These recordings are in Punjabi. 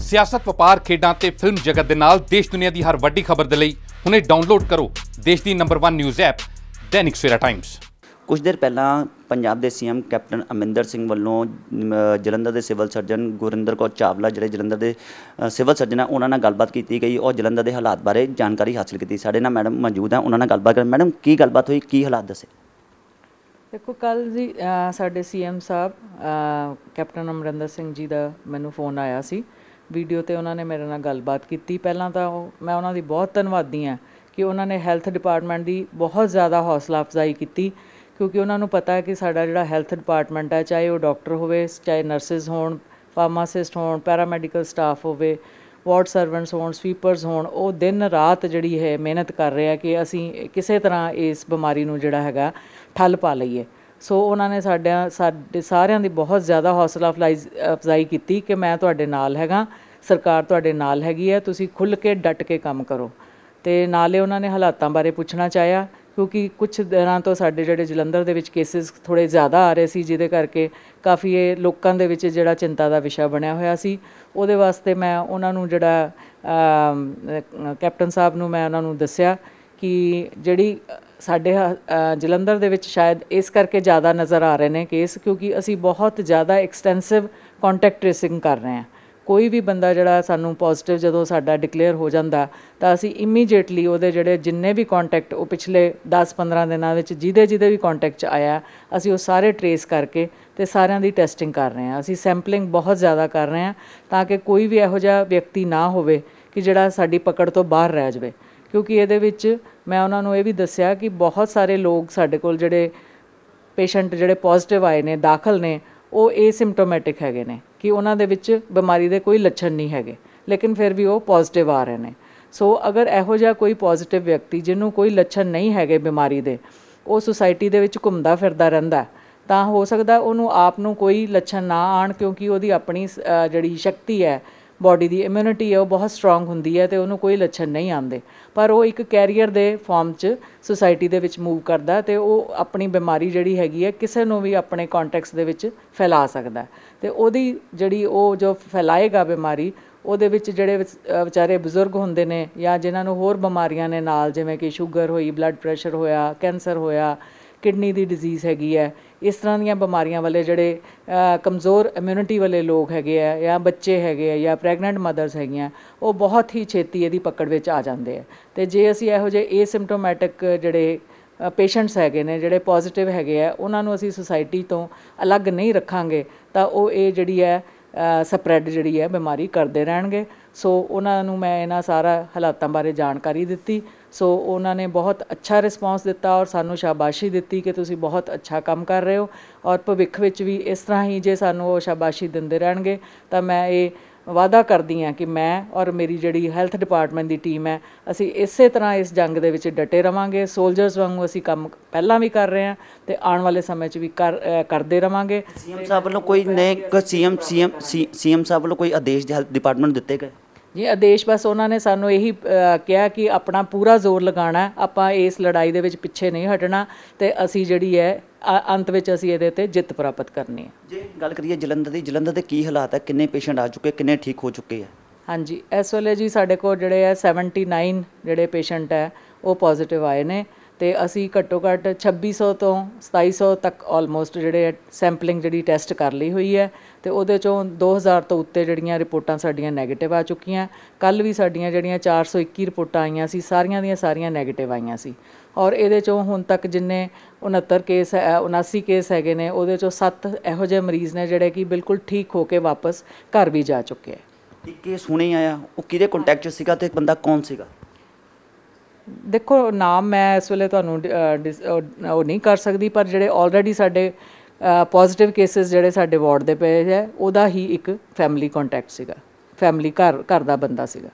ਸਿਆਸਤ ਵਪਾਰ ਖੇਡਾਂ ਤੇ ਫਿਲਮ ਜਗਤ ਦੇ ਨਾਲ ਦੇਸ਼ ਦੁਨੀਆ ਦੀ ਹਰ ਵੱਡੀ ਖਬਰ ਦੇ ਲਈ ਹੁਣੇ ਡਾਊਨਲੋਡ ਕਰੋ ਦੇਸ਼ ਦੀ number 1 news app Dainik Savera times ਕੁਝ ਦਿਨ ਪਹਿਲਾਂ ਪੰਜਾਬ ਦੇ ਸੀਐਮ ਕੈਪਟਨ ਅਮਿੰਦਰ ਸਿੰਘ ਵੱਲੋਂ ਜਲੰਧਰ ਦੇ ਸਿਵਲ ਸਰਜਨ ਗੁਰਿੰਦਰ ਕੌਰ ਚਾਵਲਾ ਜਿਹੜੇ ਜਲੰਧਰ ਦੇ ਸਿਵਲ ਸਰਜਨ ਆ ਉਹਨਾਂ ਨਾਲ ਗੱਲਬਾਤ ਕੀਤੀ ਗਈ ਔਰ ਜਲੰਧਰ ਦੇ ਹਾਲਾਤ ਬਾਰੇ ਜਾਣਕਾਰੀ ਹਾਸਲ ਕੀਤੀ ਸਾਡੇ ਨਾਲ ਮੈਡਮ ਮੌਜੂਦ ਆ ਉਹਨਾਂ ਨਾਲ ਗੱਲਬਾਤ ਕਰ ਮੈਡਮ ਕੀ ਗੱਲਬਾਤ ਹੋਈ ਕੀ ਹਾਲਾਤ ਦੱਸੇ ਦੇਖੋ ਕੱਲ ਜੀ ਸਾਡੇ ਸੀਐਮ ਸਾਹਿਬ ਕੈਪਟਨ ਅਮਰਿੰਦਰ ਸਿੰਘ ਜੀ ਦਾ ਮੈਨੂੰ ਫੋਨ ਆਇਆ ਸੀ ਵੀਡੀਓ ਤੇ ਉਹਨਾਂ ਨੇ ਮੇਰੇ ਨਾਲ ਗੱਲਬਾਤ ਕੀਤੀ ਪਹਿਲਾਂ ਤਾਂ ਉਹ ਮੈਂ ਉਹਨਾਂ ਦੀ ਬਹੁਤ ਧੰਨਵਾਦੀ ਹਾਂ ਕਿ ਉਹਨਾਂ ਨੇ ਹੈਲਥ ਡਿਪਾਰਟਮੈਂਟ ਦੀ ਬਹੁਤ ਜ਼ਿਆਦਾ ਹੌਸਲਾ ਅਫਜ਼ਾਈ ਕੀਤੀ ਕਿਉਂਕਿ ਉਹਨਾਂ ਨੂੰ ਪਤਾ ਹੈ ਕਿ ਸਾਡਾ ਜਿਹੜਾ ਹੈਲਥ ਡਿਪਾਰਟਮੈਂਟ ਹੈ ਚਾਹੇ ਉਹ ਡਾਕਟਰ ਹੋਵੇ ਚਾਹੇ ਨਰਸਿਸ ਹੋਣ ਫਾਰਮਾਸਿਸਟ ਹੋਣ ਪੈਰਾਮੈਡੀਕਲ ਸਟਾਫ ਹੋਵੇ ਵਾਰਡ ਸਰਵੈਂਟਸ ਹੋਣ ਸਵੀਪਰਸ ਹੋਣ ਉਹ ਦਿਨ ਰਾਤ ਜਿਹੜੀ ਹੈ ਮਿਹਨਤ ਕਰ ਰਿਹਾ ਕਿ ਅਸੀਂ ਕਿਸੇ ਤਰ੍ਹਾਂ ਇਸ ਬਿਮਾਰੀ ਨੂੰ ਜਿਹੜਾ ਹੈਗਾ ਠੱਲ ਪਾ ਲਈਏ ਸੋ ਉਹਨਾਂ ਨੇ ਸਾਡੇ ਸਾਡੇ ਸਾਰਿਆਂ ਦੀ ਬਹੁਤ ਜ਼ਿਆਦਾ ਹੌਸਲਾ ਅਫਜ਼ਾਈ ਕੀਤੀ ਕਿ ਮੈਂ ਤੁਹਾਡੇ ਨਾਲ ਹੈਗਾ ਸਰਕਾਰ ਤੁਹਾਡੇ ਨਾਲ ਹੈਗੀ ਹੈ ਤੁਸੀਂ ਖੁੱਲ ਕੇ ਡਟ ਕੇ ਕੰਮ ਕਰੋ ਤੇ ਨਾਲੇ ਉਹਨਾਂ ਨੇ ਹਾਲਾਤਾਂ ਬਾਰੇ ਪੁੱਛਣਾ ਚਾਹਿਆ ਕਿਉਂਕਿ ਕੁਝ ਦਿਨਾਂ ਤੋਂ ਸਾਡੇ ਜਿਹੜੇ ਜਲੰਧਰ ਦੇ ਵਿੱਚ ਕੇਸਿਸ ਥੋੜੇ ਜ਼ਿਆਦਾ ਆ ਰਹੇ ਸੀ ਜਿਹਦੇ ਕਰਕੇ ਕਾਫੀ ਇਹ ਲੋਕਾਂ ਦੇ ਵਿੱਚ ਜਿਹੜਾ ਚਿੰਤਾ ਦਾ ਵਿਸ਼ਾ ਬਣਿਆ ਹੋਇਆ ਸੀ ਉਹਦੇ ਵਾਸਤੇ ਮੈਂ ਉਹਨਾਂ ਨੂੰ ਜਿਹੜਾ ਕੈਪਟਨ ਸਾਹਿਬ ਨੂੰ ਮੈਂ ਉਹਨਾਂ ਨੂੰ ਦੱਸਿਆ ਕਿ ਜਿਹੜੀ ਸਾਡੇ ਜਲੰਧਰ ਦੇ ਵਿੱਚ ਸ਼ਾਇਦ ਇਸ ਕਰਕੇ ਜ਼ਿਆਦਾ ਨਜ਼ਰ ਆ ਰਹੇ ਨੇ ਕੇਸ ਕਿਉਂਕਿ ਅਸੀਂ ਬਹੁਤ ਜ਼ਿਆਦਾ ਐਕਸਟੈਂਸਿਵ ਕੰਟੈਕਟ ਟ੍ਰੇਸਿੰਗ ਕਰ ਰਹੇ ਹਾਂ ਕੋਈ ਵੀ ਬੰਦਾ ਜਿਹੜਾ ਸਾਨੂੰ ਪੋਜ਼ਿਟਿਵ ਜਦੋਂ ਸਾਡਾ ਡਿਕਲੇਅਰ ਹੋ ਜਾਂਦਾ ਤਾਂ ਅਸੀਂ ਇਮੀਡੀਏਟਲੀ ਉਹਦੇ ਜਿਹੜੇ ਜਿੰਨੇ ਵੀ ਕੰਟੈਕਟ ਉਹ ਪਿਛਲੇ 10-15 ਦਿਨਾਂ ਵਿੱਚ ਜਿਹਦੇ ਜਿਹਦੇ ਵੀ ਕੰਟੈਕਟ ਚ ਆਇਆ ਅਸੀਂ ਉਹ ਸਾਰੇ ਟਰੇਸ ਕਰਕੇ ਤੇ ਸਾਰਿਆਂ ਦੀ ਟੈਸਟਿੰਗ ਕਰ ਰਹੇ ਹਾਂ ਅਸੀਂ ਸੈਂਪਲਿੰਗ ਬਹੁਤ ਜ਼ਿਆਦਾ ਕਰ ਰਹੇ ਹਾਂ ਤਾਂ ਕਿ ਕੋਈ ਵੀ ਇਹੋ ਜਿਹਾ ਵਿਅਕਤੀ ਨਾ ਹੋਵੇ ਕਿ ਜਿਹੜਾ ਸਾਡੀ ਪਕੜ ਤੋਂ ਬਾਹਰ ਰਹਿ ਜਾਵੇ ਕਿਉਂਕਿ ਇਹਦੇ ਵਿੱਚ ਮੈਂ ਉਹਨਾਂ ਨੂੰ ਇਹ ਵੀ ਦੱਸਿਆ ਕਿ ਬਹੁਤ ਸਾਰੇ ਲੋਕ ਸਾਡੇ ਕੋਲ ਜਿਹੜੇ ਪੇਸ਼ੈਂਟ ਜਿਹੜੇ ਪੋਜ਼ਿਟਿਵ ਆਏ ਨੇ ਦਾਖਲ ਨੇ ਉਹ ਏਸਿਮਟੋਮੈਟਿਕ ਹੈਗੇ ਨੇ ਕਿ ਉਹਨਾਂ ਦੇ ਵਿੱਚ ਬਿਮਾਰੀ ਦੇ ਕੋਈ ਲੱਛਣ ਨਹੀਂ ਹੈਗੇ ਲੇਕਿਨ ਫਿਰ ਵੀ ਉਹ ਪੋਜ਼ਿਟਿਵ ਆ ਰਹੇ ਨੇ ਸੋ ਅਗਰ ਇਹੋ ਜਿਹਾ ਕੋਈ ਪੋਜ਼ਿਟਿਵ ਵਿਅਕਤੀ ਜਿਹਨੂੰ ਕੋਈ ਲੱਛਣ ਨਹੀਂ ਹੈਗੇ ਬਿਮਾਰੀ ਦੇ ਉਹ ਸੁਸਾਇਟੀ ਦੇ ਵਿੱਚ ਘੁੰਮਦਾ ਫਿਰਦਾ ਰਹਿੰਦਾ ਤਾਂ ਹੋ ਸਕਦਾ ਉਹਨੂੰ ਆਪ ਨੂੰ ਕੋਈ ਲੱਛਣ ਨਾ ਆਣ ਕਿਉਂਕਿ ਉਹਦੀ ਆਪਣੀ ਜਿਹੜੀ ਸ਼ਕਤੀ ਹੈ ਬਾਡੀ ਦੀ ਇਮਿਊਨਿਟੀ ਹੈ ਉਹ ਬਹੁਤ ਸਟਰੋਂਗ ਹੁੰਦੀ ਹੈ ਤੇ ਉਹਨੂੰ ਕੋਈ ਲੱਛਣ ਨਹੀਂ ਆਉਂਦੇ ਪਰ ਉਹ ਇੱਕ ਕੈਰੀਅਰ ਦੇ ਫਾਰਮ 'ਚ ਸੋਸਾਇਟੀ ਦੇ ਵਿੱਚ ਮੂਵ ਕਰਦਾ ਤੇ ਉਹ ਆਪਣੀ ਬਿਮਾਰੀ ਜਿਹੜੀ ਹੈਗੀ ਹੈ ਕਿਸੇ ਨੂੰ ਵੀ ਆਪਣੇ ਕੰਟੈਕਸ ਦੇ ਵਿੱਚ ਫੈਲਾ ਸਕਦਾ ਤੇ ਉਹਦੀ ਜਿਹੜੀ ਉਹ ਜੋ ਫੈਲਾਏਗਾ ਬਿਮਾਰੀ ਉਹਦੇ ਵਿੱਚ ਜਿਹੜੇ ਵਿਚਾਰੇ ਬਜ਼ੁਰਗ ਹੁੰਦੇ ਨੇ ਜਾਂ ਜਿਨ੍ਹਾਂ ਨੂੰ ਹੋਰ ਬਿਮਾਰੀਆਂ ਨੇ ਨਾਲ ਜਿਵੇਂ ਕਿ ਸ਼ੂਗਰ ਹੋਈ ਬਲੱਡ ਪ੍ਰੈਸ਼ਰ ਹੋਇਆ ਕੈਂਸਰ ਹੋਇਆ ਕਿਡਨੀ ਦੀ ਡਿਜ਼ੀਜ਼ ਹੈਗੀ ਹੈ ਇਸ ਤਰ੍ਹਾਂ ਦੀਆਂ ਬਿਮਾਰੀਆਂ ਵਾਲੇ ਜਿਹੜੇ ਕਮਜ਼ੋਰ ਇਮਿਊਨਿਟੀ ਵਾਲੇ ਲੋਕ ਹੈਗੇ ਆ ਜਾਂ ਬੱਚੇ ਹੈਗੇ ਆ ਜਾਂ ਪ੍ਰੈਗਨੈਂਟ ਮਦਰਸ ਹੈਗੀਆਂ ਉਹ ਬਹੁਤ ਹੀ ਛੇਤੀ ਇਹਦੀ ਪਕੜ ਵਿੱਚ ਆ ਜਾਂਦੇ ਆ ਤੇ ਜੇ ਅਸੀਂ ਇਹੋ ਜਿਹੇ ਏਸਿਮਟੋਮੈਟਿਕ ਜਿਹੜੇ ਪੇਸ਼ੈਂਟਸ ਹੈਗੇ ਨੇ ਜਿਹੜੇ ਪੋਜ਼ਿਟਿਵ ਹੈਗੇ ਆ ਉਹਨਾਂ ਨੂੰ ਅਸੀਂ ਸੁਸਾਇਟੀ ਤੋਂ ਅਲੱਗ ਨਹੀਂ ਰੱਖਾਂਗੇ ਤਾਂ ਉਹ ਇਹ ਜਿਹੜੀ ਹੈ ਸਪਰੈਡ ਜਿਹੜੀ ਹੈ ਬਿਮਾਰੀ ਕਰਦੇ ਰਹਿਣਗੇ ਸੋ ਉਹਨਾਂ ਨੂੰ ਮੈਂ ਇਹਨਾਂ ਸਾਰਾ ਹਾਲਾਤਾਂ ਬਾਰੇ ਜਾਣਕਾਰੀ ਦਿੱਤੀ ਸੋ ਉਹਨਾਂ ਨੇ ਬਹੁਤ ਅੱਛਾ ਰਿਸਪੌਂਸ ਦਿੱਤਾ ਔਰ ਸਾਨੂੰ ਸ਼ਾਬਾਸ਼ੀ ਦਿੱਤੀ ਕਿ ਤੁਸੀਂ ਬਹੁਤ ਅੱਛਾ ਕੰਮ ਕਰ ਰਹੇ ਹੋ ਔਰ ਭਵਿੱਖ ਵਿੱਚ ਵੀ ਇਸ ਤਰ੍ਹਾਂ ਹੀ ਜੇ ਸਾਨੂੰ ਉਹ ਸ਼ਾਬਾਸ਼ੀ ਦਿੰਦੇ ਰਹਿਣਗੇ ਤਾਂ ਮੈਂ ਇਹ ਵਾਅਦਾ ਕਰਦੀ ਹਾਂ ਕਿ ਮੈਂ ਔਰ ਮੇਰੀ ਜਿਹੜੀ ਹੈਲਥ ਡਿਪਾਰਟਮੈਂਟ ਦੀ ਟੀਮ ਹੈ ਅਸੀਂ ਇਸੇ ਤਰ੍ਹਾਂ ਇਸ ਜੰਗ ਦੇ ਵਿੱਚ ਡਟੇ ਰਵਾਂਗੇ ਸੋਲਜਰਸ ਵਾਂਗੂ ਅਸੀਂ ਕੰਮ ਪਹਿਲਾਂ ਵੀ ਕਰ ਰਹੇ ਹਾਂ ਤੇ ਆਉਣ ਵਾਲੇ ਸਮੇਂ 'ਚ ਵੀ ਕਰਦੇ ਰਵਾਂਗੇ ਸੀਐਮ ਸਾਹਿਬ ਵੱਲੋਂ ਕੋਈ ਨਏ ਸੀਐਮ ਸੀਐਮ ਸੀਐਮ ਸਾਹਿਬ ਵੱਲੋਂ ਕੋਈ ਆਦੇਸ਼ ਹੈਲਥ ਡਿਪਾਰਟਮੈਂਟ ਦਿੱਤੇ ਗਏ ਜੀ ਆਦੇਸ਼ ਬਸ ਉਹਨਾਂ ਨੇ ਸਾਨੂੰ ਇਹੀ ਕਿਹਾ ਕਿ ਆਪਣਾ ਪੂਰਾ ਜ਼ੋਰ ਲਗਾਉਣਾ ਆਪਾਂ ਇਸ ਲੜਾਈ ਦੇ ਵਿੱਚ ਪਿੱਛੇ ਨਹੀਂ ਹਟਣਾ ਤੇ ਅਸੀਂ ਜਿਹੜੀ ਹੈ ਅੰਤ ਵਿੱਚ ਅਸੀਂ ਇਹਦੇ ਤੇ ਜਿੱਤ ਪ੍ਰਾਪਤ ਕਰਨੀ ਹੈ ਜੇ ਗੱਲ ਕਰੀਏ ਜਲੰਧਰ ਦੀ ਜਲੰਧਰ ਦੇ ਕੀ ਹਾਲਾਤ ਹੈ ਕਿੰਨੇ ਪੇਸ਼ੈਂਟ ਆ ਚੁੱਕੇ ਕਿੰਨੇ ਠੀਕ ਹੋ ਚੁੱਕੇ ਆ ਹਾਂਜੀ ਇਸ ਵੇਲੇ ਜੀ ਸਾਡੇ ਕੋਲ ਜਿਹੜੇ ਆ 79 ਜਿਹੜੇ ਪੇਸ਼ੈਂਟ ਹੈ ਉਹ ਪੋਜ਼ਿਟਿਵ ਆਏ ਨੇ ਤੇ ਅਸੀਂ ਘੱਟੋ ਘੱਟ 2600 ਤੋਂ 2700 ਤੱਕ ਆਲਮੋਸਟ ਜਿਹੜੇ ਸੈਂਪਲਿੰਗ ਜਿਹੜੀ ਟੈਸਟ ਕਰ ਲਈ ਹੋਈ ਹੈ ਤੇ ਉਹਦੇ ਚੋਂ 2000 ਤੋਂ ਉੱਤੇ ਜਿਹੜੀਆਂ ਰਿਪੋਰਟਾਂ ਸਾਡੀਆਂ 네ਗੇਟਿਵ ਆ ਚੁੱਕੀਆਂ ਕੱਲ ਵੀ ਸਾਡੀਆਂ ਜਿਹੜੀਆਂ 421 ਰਿਪੋਰਟਾਂ ਆਈਆਂ ਸੀ ਸਾਰੀਆਂ ਦੀਆਂ ਸਾਰੀਆਂ 네ਗੇਟਿਵ ਆਈਆਂ ਸੀ ਔਰ ਇਹਦੇ ਚੋਂ ਹੁਣ ਤੱਕ ਜਿੰਨੇ 69 ਕੇਸ 79 ਕੇਸ ਹੈਗੇ ਨੇ ਉਹਦੇ ਚੋਂ 7 ਇਹੋ ਜਿਹੇ ਮਰੀਜ਼ ਨੇ ਜਿਹੜੇ ਕਿ ਬਿਲਕੁਲ ਠੀਕ ਹੋ ਕੇ ਵਾਪਸ ਘਰ ਵੀ ਜਾ ਚੁੱਕੇ ਆ ਇੱਕ ਕੇਸ ਹੁਣੇ ਆਇਆ ਉਹ ਕਿਹਦੇ ਕੰਟੈਕਟ 'ਚ ਸੀਗਾ ਤੇ ਬੰਦਾ ਕੌਣ ਸੀਗਾ ਦੇਖੋ ਨਾਮ ਮੈਂ ਇਸ ਵੇਲੇ ਤੁਹਾਨੂੰ ਉਹ ਨਹੀਂ ਕਰ ਸਕਦੀ ਪਰ ਜਿਹੜੇ ਆਲਰੇਡੀ ਸਾਡੇ ਪੋਜ਼ਿਟਿਵ ਕੇਸਸ ਜਿਹੜੇ ਸਾਡੇ ਵਾਰਡ ਦੇ ਪਏ ਹੈ ਉਹਦਾ ਹੀ ਇੱਕ ਫੈਮਿਲੀ ਕੰਟੈਕਟ ਸੀਗਾ ਫੈਮਿਲੀ ਘਰ ਘਰ ਦਾ ਬੰਦਾ ਸੀਗਾ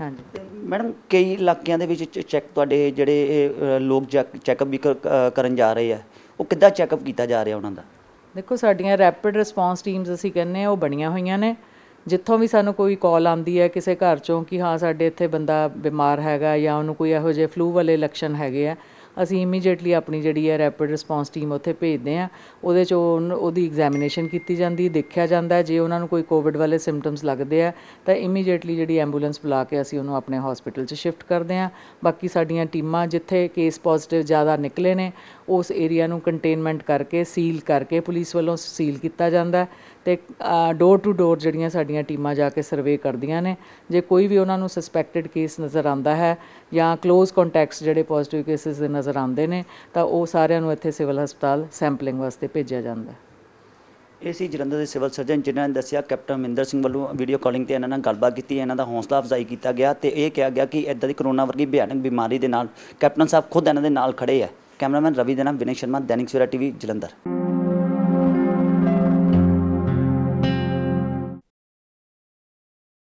ਹਾਂਜੀ ਮੈਡਮ ਕਈ ਇਲਾਕਿਆਂ ਦੇ ਵਿੱਚ ਚੈੱਕ ਤੁਹਾਡੇ ਜਿਹੜੇ ਲੋਕ ਚੈੱਕਅਪ ਵੀ ਕਰਨ ਜਾ ਰਹੇ ਆ ਉਹ ਕਿੱਦਾਂ ਚੈੱਕਅਪ ਕੀਤਾ ਜਾ ਰਿਹਾ ਉਹਨਾਂ ਦਾ ਦੇਖੋ ਸਾਡੀਆਂ ਰੈਪਿਡ ਰਿਸਪੌਂਸ ਟੀਮਸ ਅਸੀਂ ਕਹਿੰਨੇ ਆ ਉਹ ਬਣੀਆਂ ਹੋਈਆਂ ਨੇ ਜਿੱਥੋਂ ਵੀ ਸਾਨੂੰ ਕੋਈ ਕਾਲ ਆਉਂਦੀ ਹੈ ਕਿਸੇ ਘਰ ਚੋਂ ਕਿ ਹਾਂ ਸਾਡੇ ਇੱਥੇ ਬੰਦਾ ਬਿਮਾਰ ਹੈਗਾ ਜਾਂ ਉਹਨੂੰ ਕੋਈ ਇਹੋ ਜਿਹੇ ਫਲੂ ਵਾਲੇ ਲੱਛਣ ਹੈਗੇ ਆ ਅਸੀਂ ਇਮੀਡੀਏਟਲੀ ਆਪਣੀ ਜਿਹੜੀ ਹੈ ਰੈਪਿਡ ਰਿਸਪੌਂਸ ਟੀਮ ਉੱਥੇ ਭੇਜਦੇ ਆ ਉਹਦੇ ਚ ਉਹਦੀ ਐਗਜ਼ਾਮੀਨੇਸ਼ਨ ਕੀਤੀ ਜਾਂਦੀ ਦੇਖਿਆ ਜਾਂਦਾ ਜੇ ਉਹਨਾਂ ਨੂੰ ਕੋਈ ਕੋਵਿਡ ਵਾਲੇ ਸਿੰਪਟਮਸ ਲੱਗਦੇ ਆ ਤਾਂ ਇਮੀਡੀਏਟਲੀ ਜਿਹੜੀ ਐਂਬੂਲੈਂਸ ਬੁਲਾ ਕੇ ਅਸੀਂ ਉਹਨੂੰ ਆਪਣੇ ਹਸਪੀਟਲ 'ਚ ਸ਼ਿਫਟ ਕਰਦੇ ਆ ਬਾਕੀ ਸਾਡੀਆਂ ਟੀਮਾਂ ਜਿੱਥੇ ਕੇਸ ਪੋਜ਼ਿਟਿਵ ਜ਼ਿਆਦਾ ਨਿਕਲੇ ਨੇ ਉਸ ਏਰੀਆ ਨੂੰ ਕੰਟੇਨਮੈਂਟ ਕਰਕੇ ਸੀਲ ਕਰਕੇ ਪੁਲਿਸ ਵੱਲੋਂ ਸੀਲ ਕੀਤਾ ਜਾਂਦਾ ਤੇ ਡੋਰ ਟੂ ਡੋਰ ਜਿਹੜੀਆਂ ਸਾਡੀਆਂ ਟੀਮਾਂ ਜਾ ਕੇ ਸਰਵੇ ਕਰਦੀਆਂ ਨੇ ਜੇ ਕੋਈ ਵੀ ਉਹਨਾਂ ਨੂੰ ਸਸਪੈਕਟਡ ਕੇਸ ਨਜ਼ਰ ਆਉਂਦਾ ਹੈ ਜਾਂ ক্লোਜ਼ ਕੰਟੈਕਟਸ ਜਿਹੜੇ ਪੋਜ਼ਿਟਿਵ ਕੇਸਿਸ ਦੇ ਨਜ਼ਰ ਆਉਂਦੇ ਨੇ ਤਾਂ ਉਹ ਸਾਰਿਆਂ ਨੂੰ ਇੱਥੇ ਸਿਵਲ ਹਸਪਤਾਲ ਸੈਂਪਲਿੰਗ ਵਾਸਤੇ ਭੇਜਿਆ ਜਾਂਦਾ ਹੈ ਇਹ ਜਲੰਧਰ ਦੇ ਸਿਵਲ ਸਰਜਨ ਜਿਨ੍ਹਾਂ ਨੇ ਦੱਸਿਆ ਕੈਪਟਨ ਮਿੰਦਰ ਸਿੰਘ ਵੱਲੋਂ ਵੀਡੀਓ ਕਾਲਿੰਗ ਤੇ ਇਹਨਾਂ ਨਾਲ ਗੱਲਬਾਤ ਕੀਤੀ ਇਹਨਾਂ ਦਾ ਹੌਸਲਾ ਅਫਜ਼ਾਈ ਕੀਤਾ ਗਿਆ ਤੇ ਇਹ ਕਿਹਾ ਗਿਆ ਕਿ ਇਦਾਂ ਦੀ ਕਰੋਨਾ ਵਰਗੀ ਭਿਆਨਕ ਬਿਮਾਰੀ ਦੇ ਨਾਲ ਕੈਪਟਨ ਸਾਹਿਬ ਖੁਦ ਇਹਨਾਂ ਦੇ ਨਾਲ ਖੜੇ ਆ ਕੈਮਰਾਮੈਨ ਰਵੀ ਦੇ ਨਾਲ ਵਿਨੇ ਸ਼ਰਮਾ ਦੈਨਿਕ ਸਵੇਰਾ ਟੀਵੀ ਜਲੰਧਰ